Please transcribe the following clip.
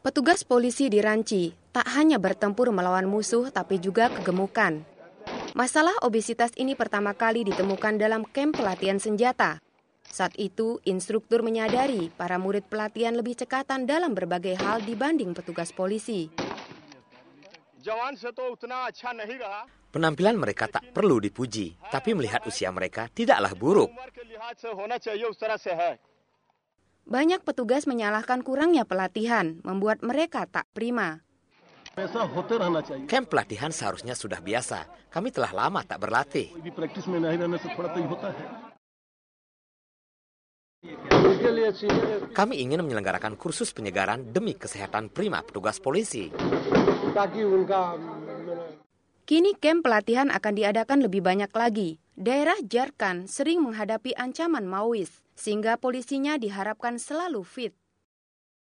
Petugas polisi di Ranci tak hanya bertempur melawan musuh tapi juga kegemukan. Masalah obesitas ini pertama kali ditemukan dalam kamp pelatihan senjata. Saat itu, instruktur menyadari para murid pelatihan lebih cekatan dalam berbagai hal dibanding petugas polisi. Penampilan mereka tak perlu dipuji, tapi melihat usia mereka tidaklah buruk. Banyak petugas menyalahkan kurangnya pelatihan, membuat mereka tak prima. Camp pelatihan seharusnya sudah biasa. Kami telah lama tak berlatih. Kami ingin menyelenggarakan kursus penyegaran demi kesehatan prima petugas polisi. Kini camp pelatihan akan diadakan lebih banyak lagi. Daerah Jarkan sering menghadapi ancaman Maois, sehingga polisinya diharapkan selalu fit.